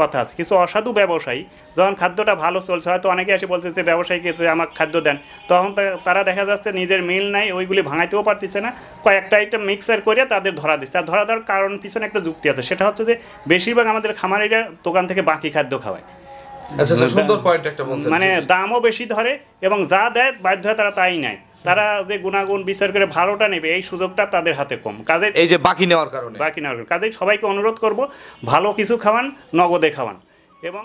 কথা আছে কিছু অসাধু ব্যবসায়ী যখন খাদ্যটা ভালো চলছে হয়তো অনেকে এসে বলছে যে ব্যবসায়ীকে আমার খাদ্য দেন তখন তারা দেখা যাচ্ছে নিজের মিল নাই ওইগুলি ভাঙাইতেও পারতেছে না কয়েকটা আইটেম মিক্সার করে তাদের ধরা দিচ্ছে আর ধরা দেওয়ার কারণ পিছনে একটা যুক্তি আছে সেটা হচ্ছে যে বেশিরভাগ আমাদের খামারিরা দোকান থেকে বাকি খাদ্য খাওয়ায় আচ্ছা, আচ্ছা, মানে দামও বেশি ধরে এবং যা দেয় বাধ্য তারা তাই নেয় তারা যে গুণাগুণ বিচার করে ভালোটা নেবে এই সুযোগটা তাদের হাতে কম কাজে এই যে বাকি নেওয়ার কারণে বাকি নেওয়ার কারণে কাজে সবাইকে অনুরোধ করব ভালো কিছু খাওয়ান নগদে খাওয়ান এবং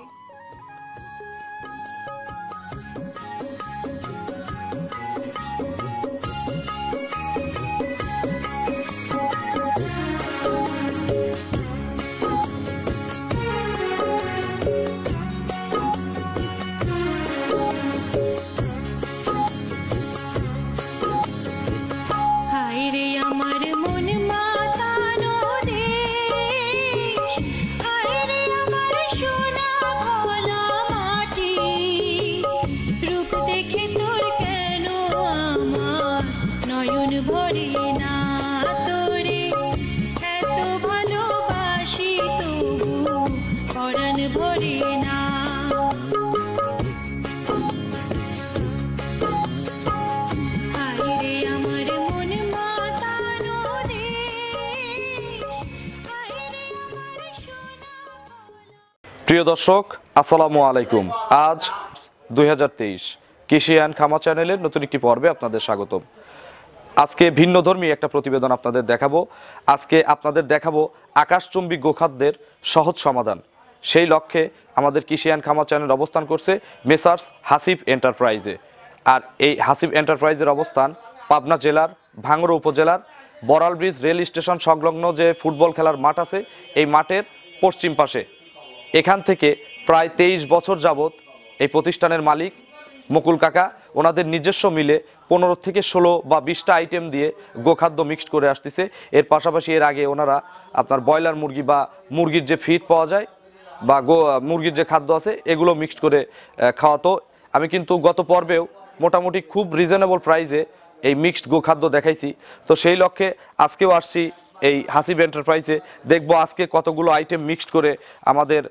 প্রিয় দর্শক আসসালামু আলাইকুম আজ দুই কৃষি অ্যান্ড খামা চ্যানেলের নতুন একটি পর্বে আপনাদের স্বাগতম আজকে ভিন্ন ধর্মী একটা প্রতিবেদন আপনাদের দেখাবো আজকে আপনাদের দেখাবো আকাশচুম্বী গোখাদ্যের সহজ সমাধান সেই লক্ষ্যে আমাদের কৃষি অ্যান্ড খামা চ্যানেল অবস্থান করছে মেসার্স হাসিফ এন্টারপ্রাইজে আর এই হাসিফ এন্টারপ্রাইজের অবস্থান পাবনা জেলার ভাঙড়া উপজেলার বড়াল ব্রিজ রেল স্টেশন সংলগ্ন যে ফুটবল খেলার মাঠ আছে এই মাঠের পশ্চিম পাশে এখান থেকে প্রায় তেইশ বছর যাবত এই প্রতিষ্ঠানের মালিক মুকুল কাকা ওনাদের নিজস্ব মিলে পনেরো থেকে ষোলো বা বিশটা আইটেম দিয়ে গোখাদ্য মিক্সড করে আসতেছে এর পাশাপাশি এর আগে ওনারা আপনার ব্রয়লার মুরগি বা মুরগির যে ফিট পাওয়া যায় বা গো মুরগির যে খাদ্য আছে এগুলো মিক্সড করে খাওয়াতো আমি কিন্তু গত পর্বেও মোটামুটি খুব রিজনেবল প্রাইজে এই মিক্সড গোখাদ্য দেখাইছি তো সেই লক্ষ্যে আজকেও আসছি এই হাসিব এন্টারপ্রাইজে দেখব আজকে কতগুলো আইটেম মিক্সড করে আমাদের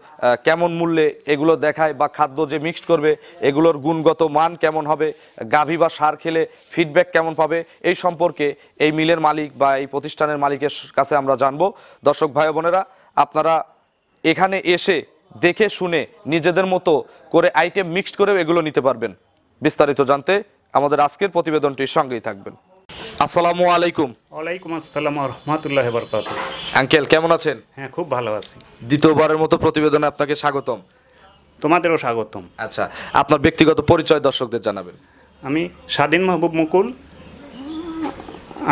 কেমন মূল্যে এগুলো দেখায় বা খাদ্য যে মিক্সড করবে এগুলোর গুণগত মান কেমন হবে গাভী বা সার খেলে ফিডব্যাক কেমন পাবে এই সম্পর্কে এই মিলের মালিক বা এই প্রতিষ্ঠানের মালিকের কাছে আমরা জানব দর্শক ভাই বোনেরা আপনারা এখানে এসে দেখে শুনে নিজেদের মতো করে আইটেম মিক্সড করেও এগুলো নিতে পারবেন বিস্তারিত জানতে আমাদের আজকের প্রতিবেদনটির সঙ্গেই থাকবেন আসসালামু আলাইকুম ওয়ালাইকুম আসসালাম রহমতুল্লাহ বরকাত আঙ্কেল কেমন আছেন হ্যাঁ খুব ভালো আছি দ্বিতীয়বারের মতো প্রতিবেদনে আপনাকে স্বাগতম তোমাদেরও স্বাগতম আচ্ছা আপনার ব্যক্তিগত পরিচয় দর্শকদের জানাবেন আমি স্বাধীন মাহবুব মুকুল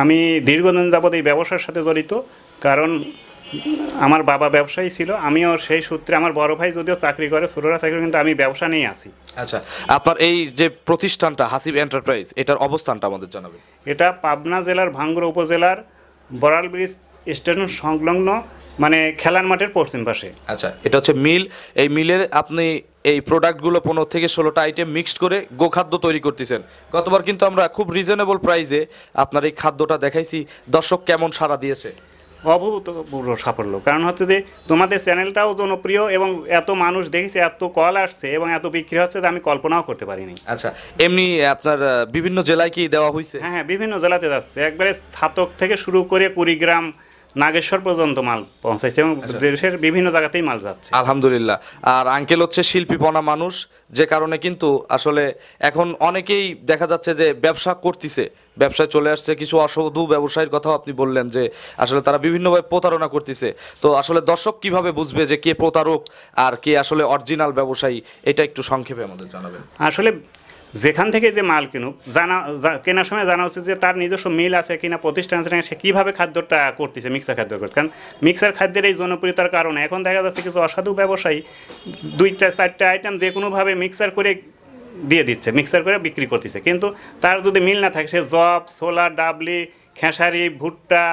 আমি দীর্ঘদিন যাবৎ এই ব্যবসার সাথে জড়িত কারণ আমার বাবা ব্যবসায়ী ছিল আমিও সেই সূত্রে আমার বড় ভাই যদিও চাকরি করে ছোটরা চাকরি কিন্তু আমি ব্যবসা নিয়ে আসি আচ্ছা আপনার এই যে প্রতিষ্ঠানটা হাসিব এন্টারপ্রাইজ এটার অবস্থানটা আমাদের জানাবে এটা পাবনা জেলার ভাঙ্গুর উপজেলার বড়াল ব্রিজ স্টেশন সংলগ্ন মানে খেলার মাঠের পশ্চিম পাশে আচ্ছা এটা হচ্ছে মিল এই মিলের আপনি এই প্রোডাক্টগুলো পনেরো থেকে ষোলোটা আইটেম মিক্সড করে গোখাদ্য তৈরি করতেছেন গতবার কিন্তু আমরা খুব রিজনেবল প্রাইসে আপনার এই খাদ্যটা দেখাইছি দর্শক কেমন সাড়া দিয়েছে অভূতপূর্ব সাফল্য কারণ হচ্ছে যে তোমাদের চ্যানেলটাও জনপ্রিয় এবং এত মানুষ দেখেছে এত কল আসছে এবং এত বিক্রি হচ্ছে যে আমি কল্পনাও করতে পারিনি আচ্ছা এমনি আপনার বিভিন্ন জেলায় কি দেওয়া হয়েছে হ্যাঁ, হ্যাঁ বিভিন্ন জেলাতে যাচ্ছে একবারে ছাতক থেকে শুরু করে কুড়িগ্রাম নাগেশ্বর পর্যন্ত মাল পৌঁছাইছে এবং আচ্ছা। দেশের বিভিন্ন জায়গাতেই মাল যাচ্ছে আলহামদুলিল্লাহ আর আঙ্কেল হচ্ছে শিল্পীপনা মানুষ যে কারণে কিন্তু আসলে এখন অনেকেই দেখা যাচ্ছে যে ব্যবসা করতেছে ব্যবসায় চলে আসছে কিছু অসধু ব্যবসায়ীর কথাও আপনি বললেন যে আসলে তারা বিভিন্নভাবে প্রতারণা করতেছে তো আসলে দর্শক কিভাবে বুঝবে যে কে প্রতারক আর কে আসলে অরিজিনাল ব্যবসায়ী এটা একটু সংক্ষেপে আমাদের জানাবেন আসলে যেখান থেকে যে মাল কিনুক জানা কেনার সময় জানা উচিত যে তার নিজস্ব মিল আছে কিনা প্রতিষ্ঠান আছে সে কীভাবে খাদ্যটা করতেছে মিক্সার খাদ্য করতে কারণ মিক্সার খাদ্যের এই জনপ্রিয়তার কারণে এখন দেখা যাচ্ছে কিছু অসাধু ব্যবসায়ী দুইটা চারটা আইটেম যে কোনোভাবে মিক্সার করে দিয়ে দিচ্ছে মিক্সার করে বিক্রি করতেছে কিন্তু তার যদি মিল না থাকে সে জব ছোলা ডাবলি খেসারি ভুট্টা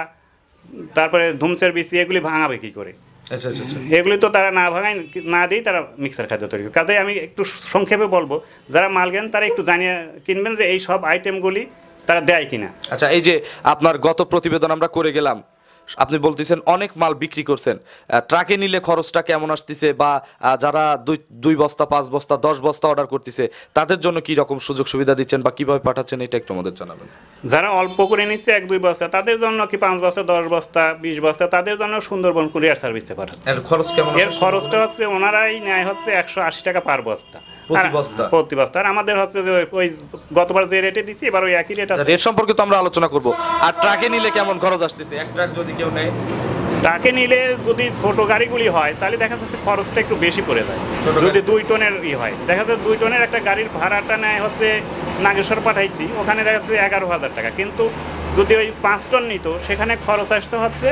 তারপরে ধুমচের বিচি এগুলি ভাঙাবে কী করে আচ্ছা, আচ্ছা, আচ্ছা। এগুলি তো তারা না ভাঙায় না দিয়েই তারা মিক্সার খাদ্য তৈরি করে কাজে আমি একটু সংক্ষেপে বলবো যারা মাল কেন তারা একটু জানিয়ে কিনবেন যে এই সব আইটেমগুলি তারা দেয় কিনা আচ্ছা এই যে আপনার গত প্রতিবেদন আমরা করে গেলাম আপনি বলতেছেন অনেক মাল বিক্রি করছেন ট্রাকে নিলে খরচটা কেমন আসতেছে বা যারা দুই দুই বস্তা পাঁচ বস্তা দশ বস্তা অর্ডার করতেছে তাদের জন্য কি রকম সুযোগ সুবিধা দিচ্ছেন বা কিভাবে পাঠাচ্ছেন এটা একটু আমাদের জানাবেন যারা অল্প করে নিচ্ছে এক দুই বস্তা তাদের জন্য কি পাঁচ বস্তা দশ বস্তা বিশ বস্তা তাদের জন্য সুন্দরবন কুরিয়ার সার্ভিসে পাঠাচ্ছে খরচ কেমন এর খরচটা হচ্ছে ওনারাই নেয় হচ্ছে একশো আশি টাকা পার বস্তা খরচটা একটু বেশি পড়ে যায় যদি দুই টনের ই হয় দেখা যাচ্ছে দুই টনের একটা গাড়ির ভাড়াটা নেয় হচ্ছে নাগেশ্বর পাঠাইছি ওখানে দেখা যাচ্ছে এগারো হাজার টাকা কিন্তু যদি ওই পাঁচ টন নিত সেখানে খরচ আসতে হচ্ছে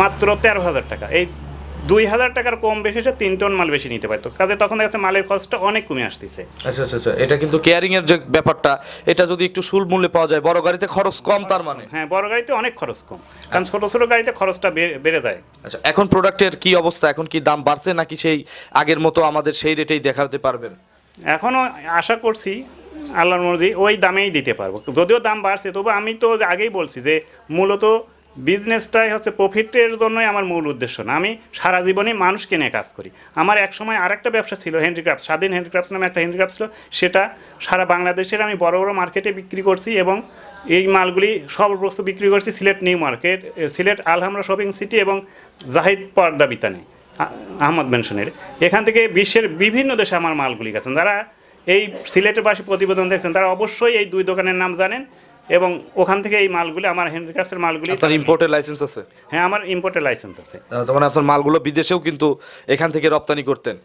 মাত্র তেরো হাজার টাকা এই দুই হাজার টাকার কম বেশি সে তিন টন মাল বেশি নিতে পারতো কাজে তখন দেখা যাচ্ছে মালের খরচটা অনেক কমে আসতেছে আচ্ছা আচ্ছা, আচ্ছা এটা কিন্তু কেয়ারিং এর যে ব্যাপারটা এটা যদি একটু সুল মূল্যে পাওয়া যায় বড় গাড়িতে খরচ কম তার মানে হ্যাঁ বড় গাড়িতে অনেক খরচ কম কারণ ছোট ছোট গাড়িতে খরচটা বেড়ে যায় আচ্ছা এখন প্রোডাক্টের কি অবস্থা এখন কি দাম বাড়ছে নাকি সেই আগের মতো আমাদের সেই রেটেই দেখাতে পারবেন এখনও আশা করছি আল্লাহর মর্জি ওই দামেই দিতে পারবো যদিও দাম বাড়ছে তবু আমি তো আগেই বলছি যে মূলত বিজনেসটাই হচ্ছে প্রফিটের জন্যই আমার মূল উদ্দেশ্য না আমি সারা জীবনে মানুষকে নিয়ে কাজ করি আমার একসময় আরেকটা ব্যবসা ছিল হ্যান্ডিক্রাফ্ট স্বাধীন হ্যান্ডিক্রাফ্ট নামে একটা হ্যান্ডিক্রাফ্ট ছিল সেটা সারা বাংলাদেশের আমি বড় বড় মার্কেটে বিক্রি করছি এবং এই মালগুলি সর্বপ্রস্ত বিক্রি করছি Sylhet new market Sylhet Alhamra shopping city এবং জাহিদ পর্দা বিতানে আহমদ মেনশনের এখান থেকে বিশ্বের বিভিন্ন দেশে আমার মালগুলি গেছেন যারা এই সিলেটের বাসী প্রতিবেদন দেখছেন তারা অবশ্যই এই দুই দোকানের নাম জানেন এবং ওখান থেকে এই মালগুলি আমার হ্যান্ডি মালগুলি তার ইম্পোর্টের লাইসেন্স আছে হ্যাঁ আমার ইম্পোর্টের লাইসেন্স আছে তখন মানে আপনার মালগুলো বিদেশেও কিন্তু এখান থেকে রপ্তানি করতেন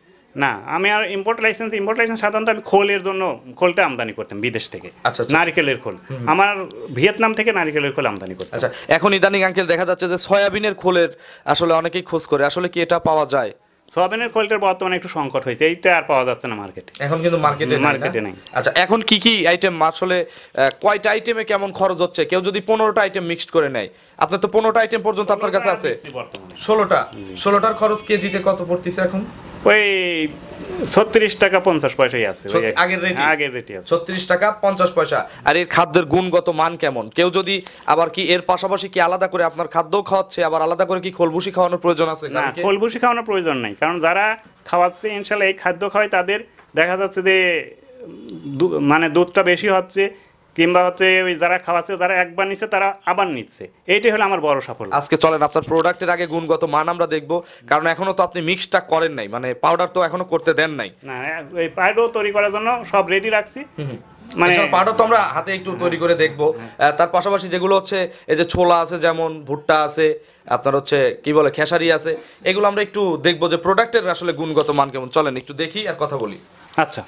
না আমি আর ইম্পোর্ট লাইসেন্স ইম্পোর্ট লাইসেন্স সাধারণত আমি খোলের জন্য খোলটা আমদানি করতাম বিদেশ থেকে আচ্ছা, আচ্ছা। নারিকেলের খোল আমার ভিয়েতনাম থেকে নারিকেলের খোল আমদানি করতাম আচ্ছা এখন ইদানিং আঙ্কেল দেখা যাচ্ছে যে সয়াবিনের খোলের আসলে অনেকেই খোঁজ করে আসলে কি এটা পাওয়া যায় সোয়াবিনের কোয়ালিটির বর্তমানে একটু সংকট হয়েছে এইটা আর পাওয়া যাচ্ছে না মার্কেটে এখন কিন্তু মার্কেটে মার্কেটে নাই আচ্ছা এখন কি কি আইটেম আসলে কয়টা আইটেমে কেমন খরচ হচ্ছে কেউ যদি পনেরোটা আইটেম মিক্সড করে নেয় আপনার তো পনেরোটা আইটেম পর্যন্ত আপনার কাছে আছে ষোলোটা ষোলোটার খরচ কেজিতে কত পড়তেছে এখন ওই ছত্রিশ টাকা পঞ্চাশ পয়সাই আছে আগের রেট আগের রেটই ছত্রিশ টাকা পঞ্চাশ পয়সা আর এর খাদ্যের গুণগত মান কেমন কেউ যদি আবার কি এর পাশাপাশি কি আলাদা করে আপনার খাদ্য খাওয়াচ্ছে আবার আলাদা করে কি খোলবুসি খাওয়ানোর প্রয়োজন আছে না খোলবুসি খাওয়ানোর প্রয়োজন নাই কারণ যারা খাওয়াচ্ছে ইনশাল্লাহ এই খাদ্য খাওয়ায় তাদের দেখা যাচ্ছে যে মানে দুধটা বেশি হচ্ছে কিংবা হচ্ছে ওই যারা খাওয়াচ্ছে যারা একবার নিচ্ছে তারা আবার নিচ্ছে এইটাই হলো আমার বড় সাফল্য আজকে চলেন আপনার প্রোডাক্টের আগে গুণগত মান আমরা দেখবো কারণ এখনো তো আপনি মিক্সটা করেন নাই মানে পাউডার তো এখনো করতে দেন নাই না ওই পাউডার তৈরি করার জন্য সব রেডি রাখছি মানে পাউডার তো আমরা হাতে একটু তৈরি করে দেখবো তার পাশাপাশি যেগুলো হচ্ছে এই যে ছোলা আছে যেমন ভুট্টা আছে আপনার হচ্ছে কি বলে খেসারি আছে এগুলো আমরা একটু দেখবো যে প্রোডাক্টের আসলে গুণগত মান কেমন চলেন একটু দেখি আর কথা বলি আচ্ছা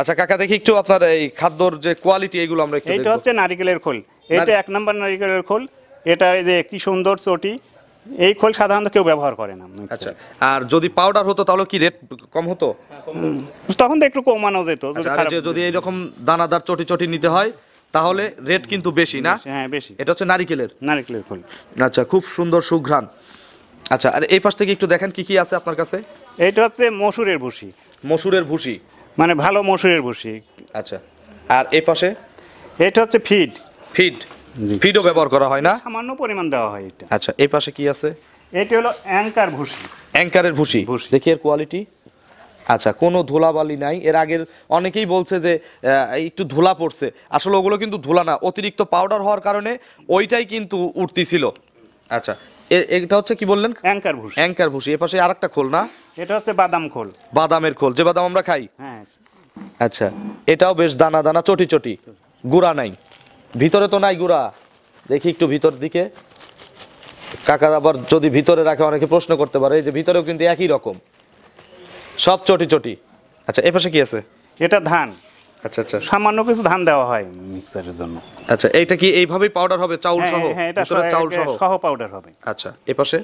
আচ্ছা কাকা দেখি একটু আপনার এই খাদ্যর যে কোয়ালিটি এগুলো আমরা একটু এটা হচ্ছে নারিকেলের খোল এটা এক নম্বর নারিকেলের খোল এটা এই যে কি সুন্দর চটি এই খোল সাধারণত কেউ ব্যবহার করে না আচ্ছা আর যদি পাউডার হতো তাহলে কি রেট কম হতো তখন তো একটু কমানো যেত যদি আচ্ছা, এইরকম দানাদার চটি চটি নিতে হয় তাহলে রেট কিন্তু বেশি না হ্যাঁ বেশি এটা হচ্ছে নারিকেলের নারিকেলের খোল আচ্ছা খুব সুন্দর সুঘ্রাণ আচ্ছা আর এই পাশ থেকে একটু দেখেন কি কি আছে আপনার কাছে এটা হচ্ছে মসুরের ভুসি মসুরের ভুসি মানে ভালো মসুরের ভুসি আচ্ছা আর এই পাশে এটা হচ্ছে ফিড ফিড ফিডও ব্যবহার করা হয় না সামান্য পরিমাণ দেওয়া হয় এটা আচ্ছা এই পাশে কি আছে এটা হলো অ্যাঙ্কার ভুসি অ্যাঙ্কারের ভুসি দেখি এর কোয়ালিটি আচ্ছা কোনো ধুলাবালি নাই এর আগের অনেকেই বলছে যে একটু ধুলা পড়ছে আসলে ওগুলো কিন্তু ধুলা না অতিরিক্ত পাউডার হওয়ার কারণে ওইটাই কিন্তু উঠতিছিল আচ্ছা এটা হচ্ছে কি বললেন অ্যাঙ্কার ভুসি অ্যাঙ্কার ভুসি এ পাশে আরেকটা খোল না এটা হচ্ছে বাদাম খোল বাদামের খোল যে বাদাম আমরা খাই হ্যাঁ আচ্ছা এটাও বেশ দানা দানা চটি চটি গুড়া নাই ভিতরে তো নাই গুড়া দেখি একটু ভিতর দিকে কাকা আবার যদি ভিতরে রাখে অনেকে প্রশ্ন করতে পারে এই যে ভিতরেও কিন্তু একই রকম সব চটি চটি আচ্ছা এ পাশে কি আছে এটা ধান আচ্ছা আচ্ছা সামান্য কিছু ধান দেওয়া হয় মিক্সারের জন্য আচ্ছা এটা কি এইভাবেই পাউডার হবে চাউল হ্যাঁ, সহ হ্যাঁ, হ্যাঁ এটা চাউল সহ সহ পাউডার হবে আচ্ছা এপাশে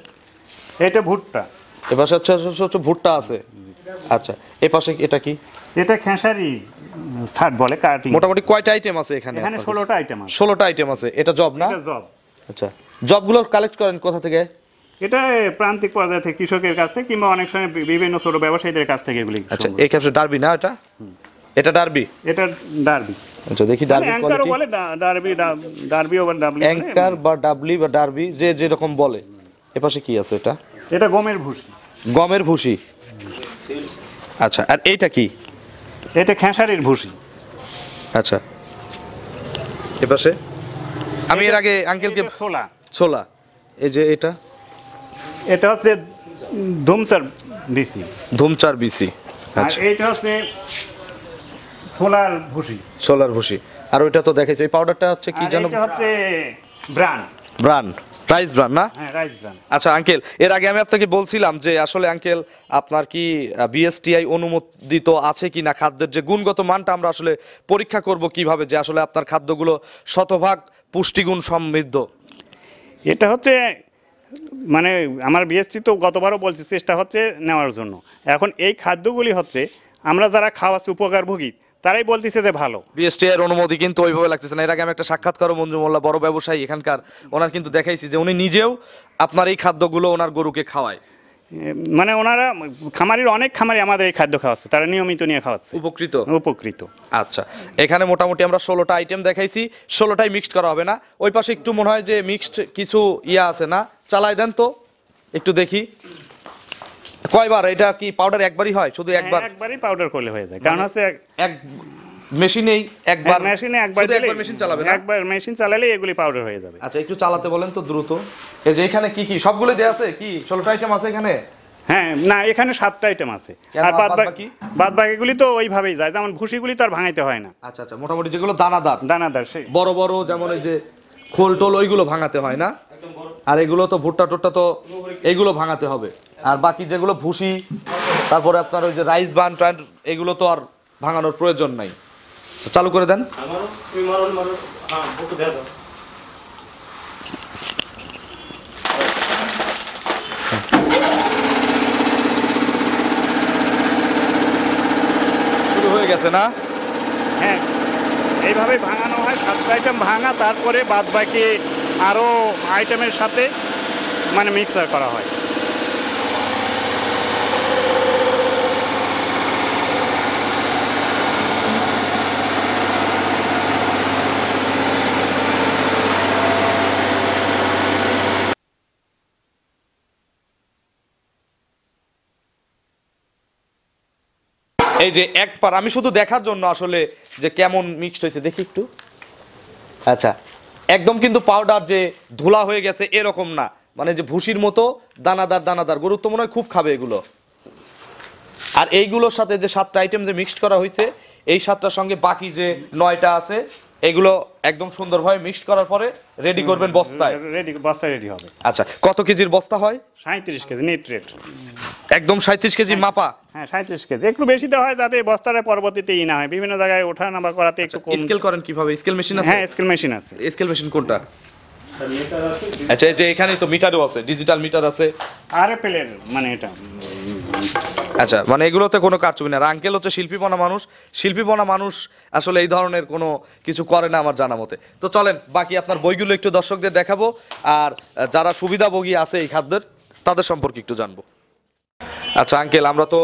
এটা ভুট্টা এপাশে হচ্ছে হচ্ছে ভুট্টা আছে আচ্ছা এপাশে এটা কি এটা খেসারি ছাট বলে কাটিং মোটামুটি কয়টা আইটেম আছে এখানে এখানে 16টা আইটেম আছে 16টা আইটেম আছে এটা জব না এটা জব আচ্ছা জবগুলো কালেক্ট করেন কোথা থেকে এটা প্রান্তিক পর্যায়ে থেকে কৃষকের কাছ থেকে কিংবা অনেক সময় বিভিন্ন ছোট ব্যবসায়ীদের কাছ থেকে এগুলি আচ্ছা এই ক্ষেত্রে ডারবি না এটা এটা ডারবি এটা ডারবি আচ্ছা দেখি ডারবি মানে কোয়ালিটি বলে ডারবি ডারবি ওভার ডাবলি অ্যাঙ্কার বা ডাবলি বা ডারবি যে যেরকম বলে এপাশে কি আছে এটা এটা গমের ভুসি গমের ভুসি আচ্ছা আর এইটা কি এটা খেসারির ভুসি আচ্ছা এপাশে আমি এর আগে আঙ্কেলকে ছোলা ছোলা এই যে এটা এটা হচ্ছে ধুমচার বিসি ধুমচার বিসি আচ্ছা এটা হচ্ছে সোলার ভুসি সোলার ভুসি আর ওইটা তো দেখাইছি এই পাউডারটা হচ্ছে কি জানো এটা হচ্ছে ব্র্যান্ড ব্র্যান্ড রাইস ব্র্যান্ড না হ্যাঁ রাইস ব্র্যান্ড আচ্ছা আঙ্কেল এর আগে আমি আপনাকে বলছিলাম যে আসলে আঙ্কেল আপনার কি বিএসটিআই অনুমোদিত আছে কি না খাদ্যের যে গুণগত মানটা আমরা আসলে পরীক্ষা করব কিভাবে যে আসলে আপনার খাদ্যগুলো শতভাগ পুষ্টিগুণ সমৃদ্ধ এটা হচ্ছে মানে আমার বিএসটি তো গতবারও বলছি চেষ্টা হচ্ছে নেওয়ার জন্য এখন এই খাদ্যগুলি হচ্ছে আমরা যারা খাওয়াচ্ছি উপকারভোগী তারাই বলতেছে যে ভালো বিএসটি এর অনুমতি কিন্তু ওইভাবে লাগতেছে না এর আগে আমি একটা সাক্ষাৎকার মঞ্জু মোল্লা বড় ব্যবসায়ী এখানকার ওনার কিন্তু দেখাইছি যে উনি নিজেও আপনার এই খাদ্যগুলো ওনার গরুকে খাওয়ায় মানে ওনারা খামারির অনেক খামারি আমাদের এই খাদ্য খাওয়াচ্ছে তারা নিয়মিত নিয়ে খাওয়াচ্ছে উপকৃত উপকৃত আচ্ছা এখানে মোটামুটি আমরা ষোলোটা আইটেম দেখাইছি ষোলোটাই মিক্সড করা হবে না ওই পাশে একটু মনে হয় যে মিক্সড কিছু ইয়া আছে না চালাই দেন তো একটু দেখি কয়বার এটা কি পাউডার একবারই হয় শুধু হ্যাঁ, একবার একবারই পাউডার করলে হয়ে যায় কারণ আছে মানে এক মেশিনেই একবার মেশিনে একবার শুধু একবার মেশিন চালাবে না একবার মেশিন চালালে এগুলি পাউডার হয়ে যাবে আচ্ছা একটু চালাতে বলেন তো দ্রুত এই যে এখানে কি কি সবগুলো দেয়া আছে কি 16টা আইটেম আছে এখানে হ্যাঁ না এখানে সাতটা আইটেম আছে আর বাদ বাকি বাদ বাকিগুলি তো ওইভাবেই যায় যেমন ভুসিগুলি তো আর ভাঙাইতে হয় না আচ্ছা আচ্ছা মোটামুটি যেগুলো দানাদার দানাদার সেই বড় বড় যেমন এই যে খোল টোল ওইগুলো ভাঙাতে হয় না আর এগুলো তো ভুট্টা টুট্টা তো এগুলো ভাঙাতে হবে আর বাকি যেগুলো ভুসি তারপরে আপনার ওই যে রাইস বান টান এগুলো তো আর ভাঙানোর প্রয়োজন নাই চালু করে দেন শুরু হয়ে গেছে না হ্যাঁ এইভাবে ভাঙানো হয় সাতটা আইটেম ভাঙা তারপরে বাদ বাকি আরও আইটেমের সাথে মানে মিক্সার করা হয় এই যে এক পার আমি শুধু দেখার জন্য আসলে যে কেমন মিক্সড হয়েছে দেখি একটু আচ্ছা একদম কিন্তু পাউডার যে ধুলা হয়ে গেছে এরকম না মানে যে ভুসির মতো দানাদার দানাদার গরুর তো মনে হয় খুব খাবে এগুলো আর এইগুলোর সাথে যে সাতটা আইটেম যে মিক্সড করা হয়েছে এই সাতটার সঙ্গে বাকি যে নয়টা আছে এগুলো একদম সুন্দরভাবে মিক্সড করার পরে রেডি করবেন বস্তায় রেডি বস্তায় রেডি হবে আচ্ছা কত কেজির বস্তা হয় 37 কেজি নেট রেট একদম 37 কেজি মাপা হ্যাঁ 37 কেজি একটু বেশি দেওয়া হয় যাতে বস্তাটা পরবর্তীতে ই না হয় বিভিন্ন জায়গায় ওঠা নামা করাতে একটু কম স্কেল করেন কিভাবে স্কেল মেশিন আছে হ্যাঁ স্কেল মেশিন আছে স্কেল মেশিন কোনটা আচ্ছা এই যে এখানেই তো মিটারও আছে ডিজিটাল মিটার আছে আরে প্লেন মানে এটা আচ্ছা মানে এগুলোতে কোনো কাজ চুবি না আঙ্কেল হচ্ছে শিল্পীপনা মানুষ শিল্পীপনা মানুষ আসলে এই ধরনের কোনো কিছু করে না আমার জানা মতে তো চলেন বাকি আপনার বইগুলো একটু দর্শকদের দেখাবো আর যারা সুবিধাভোগী আছে এই খাদ্যের তাদের সম্পর্কে একটু জানবো আচ্ছা আঙ্কেল আমরা তো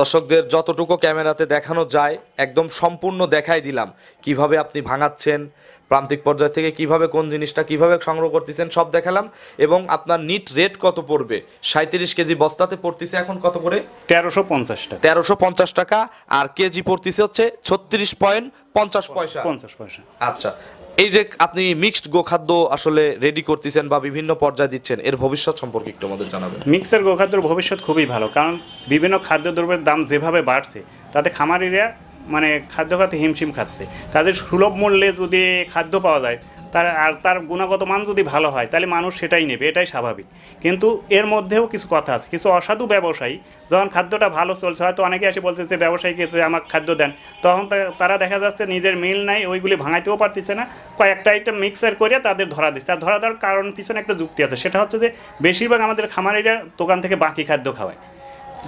দর্শকদের যতটুকু ক্যামেরাতে দেখানো যায় একদম সম্পূর্ণ দেখাই দিলাম কিভাবে আপনি ভাঙাচ্ছেন প্রান্তিক পর্যায় থেকে কিভাবে কোন জিনিসটা কিভাবে সংগ্রহ করতেছেন সব দেখালাম এবং আপনার নিট রেট কত পড়বে সাঁত্রিশ কেজি বস্তাতে পড়তেছে এখন কত করে তেরোশো পঞ্চাশ টাকা তেরোশো পঞ্চাশ টাকা আর কেজি পড়তেছে হচ্ছে ছত্রিশ পয়েন্ট পঞ্চাশ পয়সা পঞ্চাশ পয়সা আচ্ছা এই যে আপনি মিক্সড গোখাদ্য আসলে রেডি করতেছেন বা বিভিন্ন পর্যায়ে দিচ্ছেন এর ভবিষ্যৎ সম্পর্কে একটু আমাদের জানাবেন মিক্সের গোখাদ্যর ভবিষ্যৎ খুবই ভালো কারণ বিভিন্ন খাদ্যদ্রব্যের দাম যেভাবে বাড়ছে তাতে খামারিরা মানে খাদ্য খাতে হিমশিম খাচ্ছে কাজের সুলভ মূল্যে যদি খাদ্য পাওয়া যায় তার আর তার গুণগত মান যদি ভালো হয় তাহলে মানুষ সেটাই নেবে এটাই স্বাভাবিক কিন্তু এর মধ্যেও কিছু কথা আছে কিছু অসাধু ব্যবসায়ী যখন খাদ্যটা ভালো চলছে হয়তো অনেকে এসে যে ব্যবসায়ীকে আমাকে খাদ্য দেন তখন তারা দেখা যাচ্ছে নিজের মিল নাই ওইগুলি ভাঙাইতেও পারতেছে না কয়েকটা আইটেম মিক্সার করে তাদের ধরা দিচ্ছে আর ধরা দেওয়ার কারণ পিছনে একটা যুক্তি আছে সেটা হচ্ছে যে বেশিরভাগ আমাদের খামারিরা দোকান থেকে বাকি খাদ্য খাওয়ায়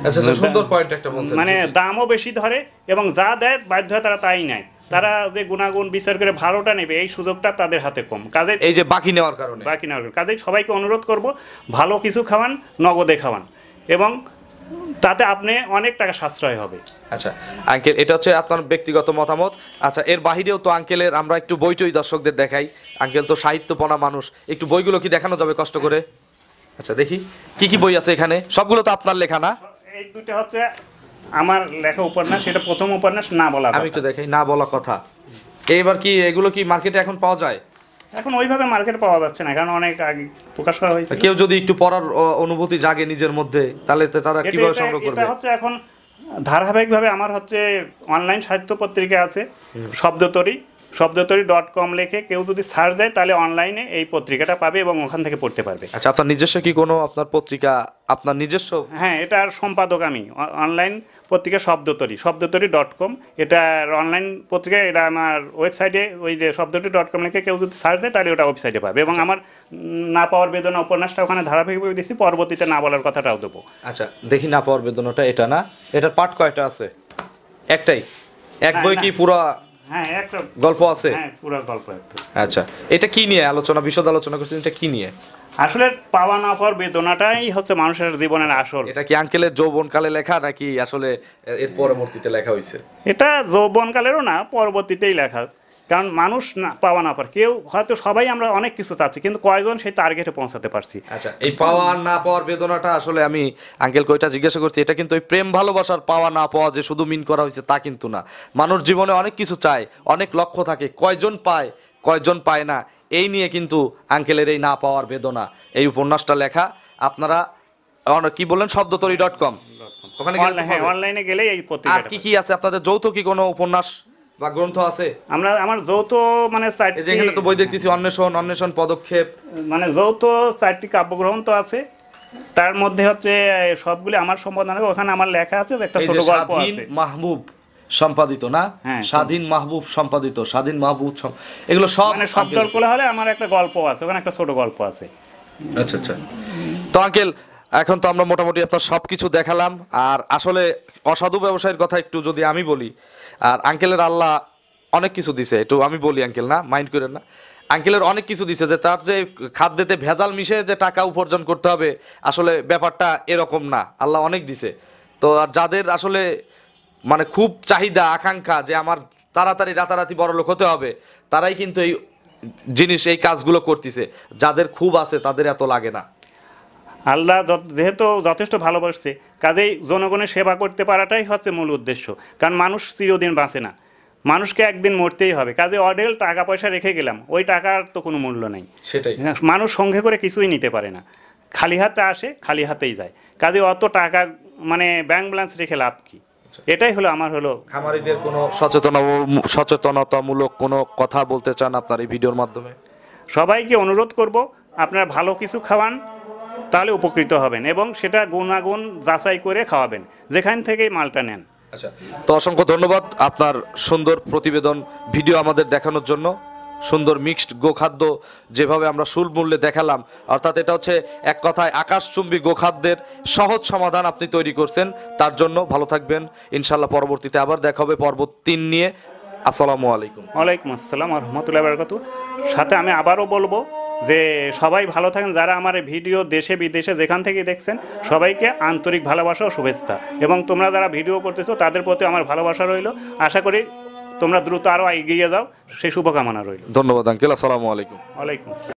আচ্ছা, আচ্ছা, মানে, মানে দামও বেশি ধরে এবং যা দেয় বাধ্য তারা তাই নেয় তারা যে গুণাগুণ বিচার করে ভালোটা নেবে এই সুযোগটা তাদের হাতে কম কাজে এই যে বাকি নেওয়ার কারণে বাকি নেওয়ার কারণে কাজে সবাইকে অনুরোধ করব ভালো কিছু খাওয়ান নগদে খাওয়ান এবং তাতে আপনি অনেক টাকা সাশ্রয় হবে আচ্ছা আঙ্কেল এটা হচ্ছে আপনার ব্যক্তিগত মতামত আচ্ছা এর বাহিরেও তো আঙ্কেলের আমরা একটু বইটই দর্শকদের দেখাই আঙ্কেল তো সাহিত্যপনা মানুষ একটু বইগুলো কি দেখানো যাবে কষ্ট করে আচ্ছা দেখি কি কি বই আছে এখানে সবগুলো তো আপনার লেখা না এই দুটো হচ্ছে আমার লেখা উপন্যাস এটা প্রথম উপন্যাস না বলা আমি একটু দেখাই না বলা কথা এইবার কি এগুলো কি মার্কেটে এখন পাওয়া যায় এখন ওইভাবে মার্কেট পাওয়া যাচ্ছে না কারণ অনেক আগে প্রকাশ করা হয়েছে কেউ যদি একটু পড়ার অনুভূতি জাগে নিজের মধ্যে তাহলে তারা কিভাবে সংগ্রহ করবে হচ্ছে এখন ধারাবাহিকভাবে আমার হচ্ছে অনলাইন সাহিত্য পত্রিকা আছে শব্দতরী শব্দতরী ডট কম লেখে কেউ যদি সার্চ দেয় তাহলে অনলাইনে এই পত্রিকাটা পাবে এবং ওখান থেকে পড়তে পারবে আচ্ছা আপনার নিজস্ব কি কোনো আপনার পত্রিকা আপনার নিজস্ব হ্যাঁ এটার সম্পাদক আমি অনলাইন পত্রিকা শব্দতরী শব্দতরী ডট কম এটার অনলাইন পত্রিকা এটা আমার ওয়েবসাইটে ওই যে শব্দটি ডট কম লিখে কেউ যদি সার্চ দেয় তাহলে ওটা ওয়েবসাইটে পাবে এবং আচ্ছা। আমার না পাওয়ার বেদনা উপন্যাসটা ওখানে ধারাবাহিকভাবে দিচ্ছি পরবর্তীতে না বলার কথাটাও দেবো আচ্ছা দেখি না পাওয়ার বেদনাটা এটা না এটার পার্ট কয়টা আছে একটাই এক বই কি পুরো হ্যাঁ একটা গল্প আছে হ্যাঁ, গল্প আচ্ছা এটা কি নিয়ে আলোচনা বিশদ আলোচনা করছেন এটা কি নিয়ে আসলে পাওয়া না পাওয়ার বেদনাটাই হচ্ছে মানুষের জীবনের আসল এটা কি আঙ্কেলের যৌবনকালে লেখা নাকি আসলে এর পরবর্তীতে লেখা হয়েছে এটা যৌবনকালেরও না পরবর্তীতেই লেখা কারণ মানুষ না পাওয়া না পার কেউ হয়তো সবাই আমরা অনেক কিছু চাচ্ছি কিন্তু কয়জন সেই টার্গেটে পৌঁছাতে পারছি আচ্ছা এই পাওয়া না পাওয়ার বেদনাটা আসলে আমি আঙ্কেল কইটা জিজ্ঞাসা করছি এটা কিন্তু ওই প্রেম ভালোবাসার পাওয়া না পাওয়া যে শুধু মিন করা হয়েছে তা কিন্তু না মানুষ জীবনে অনেক কিছু চায় অনেক লক্ষ্য থাকে কয়জন পায় কয়জন পায় না এই নিয়ে কিন্তু আঙ্কেলের এই না পাওয়ার বেদনা এই উপন্যাসটা লেখা আপনারা কি বললেন শব্দতরি ডট কম ওখানে অনলাইনে গেলে হ্যাঁ, এই আর কি কি আছে আপনাদের যৌথ কি কোনো উপন্যাস গ্রন্থ আছে আমরা আমার যৌথ মানে তো বই দেখতেছি অন্বেষণ অন্বেষণ পদক্ষেপ মানে যৌথ চারটি কাব্যগ্রন্থ আছে তার মধ্যে হচ্ছে সবগুলি আমার ওখানে আমার লেখা আছে একটা ছোট গল্প মাহবুব সম্পাদিত না হ্যাঁ, স্বাধীন মাহবুব সম্পাদিত স্বাধীন মাহবুব এগুলো সব মানে শব্দ হলে আমার একটা গল্প আছে ওখানে একটা ছোট গল্প আছে আচ্ছা আচ্ছা তো আঙ্কেল এখন তো আমরা মোটামুটি আপনার সব কিছু দেখালাম আর আসলে অসাধু ব্যবসায়ের কথা একটু যদি আমি বলি আর আঙ্কেলের আল্লাহ অনেক কিছু দিছে একটু আমি বলি আঙ্কেল না মাইন্ড করেন না আঙ্কেলের অনেক কিছু দিছে যে তার যে খাদ্যেতে ভেজাল মিশে যে টাকা উপার্জন করতে হবে আসলে ব্যাপারটা এরকম না আল্লাহ অনেক দিছে তো আর যাদের আসলে মানে খুব চাহিদা আকাঙ্ক্ষা যে আমার তাড়াতাড়ি রাতারাতি বড় লোক হতে হবে তারাই কিন্তু এই জিনিস এই কাজগুলো করতেছে যাদের খুব আছে তাদের এত লাগে না আল্লাহ যেহেতু যথেষ্ট ভালোবাসছে কাজেই জনগণের সেবা করতে পারাটাই হচ্ছে মূল উদ্দেশ্য কারণ মানুষ চিরদিন বাঁচে না মানুষকে একদিন মরতেই হবে কাজে অডেল টাকা পয়সা রেখে গেলাম ওই টাকার তো কোনো মূল্য নেই সেটাই হ্যাঁ, মানুষ সঙ্গে করে কিছুই নিতে পারে না খালি হাতে আসে খালি হাতেই যায় কাজে অত টাকা মানে ব্যাংক ব্যালেন্স রেখে লাভ কি এটাই হলো আমার হলো খামারিদের কোনো সচেতন সচেতনতামূলক কোনো কথা বলতে চান আপনার এই ভিডিওর মাধ্যমে সবাইকে অনুরোধ করব আপনারা ভালো কিছু খাওয়ান তাহলে উপকৃত হবেন এবং সেটা গুণাগুণ যাচাই করে খাওয়াবেন যেখান থেকেই মালটা নেন আচ্ছা তো অসংখ্য ধন্যবাদ আপনার সুন্দর প্রতিবেদন ভিডিও আমাদের দেখানোর জন্য সুন্দর মিক্সড গোখাদ্য যেভাবে আমরা সুল মূল্যে দেখালাম অর্থাৎ এটা হচ্ছে এক কথায় আকাশচুম্বী গোখাদ্যের সহজ সমাধান আপনি তৈরি করছেন তার জন্য ভালো থাকবেন ইনশাল্লাহ পরবর্তীতে আবার দেখা হবে পর্ব তিন নিয়ে আসসালামু আলাইকুম ওয়ালাইকুম আসসালাম রহমতুল্লাহ বারকাতু সাথে আমি আবারও বলবো যে সবাই ভালো থাকেন যারা আমার ভিডিও দেশে বিদেশে যেখান থেকে দেখছেন সবাইকে আন্তরিক ভালোবাসা ও শুভেচ্ছা এবং তোমরা যারা ভিডিও করতেছো তাদের প্রতি আমার ভালোবাসা রইল আশা করি তোমরা দ্রুত আরও এগিয়ে যাও সেই শুভকামনা রইল ধন্যবাদ আঙ্কেল আসসালামু আলাইকুম ওয়ালাইকুম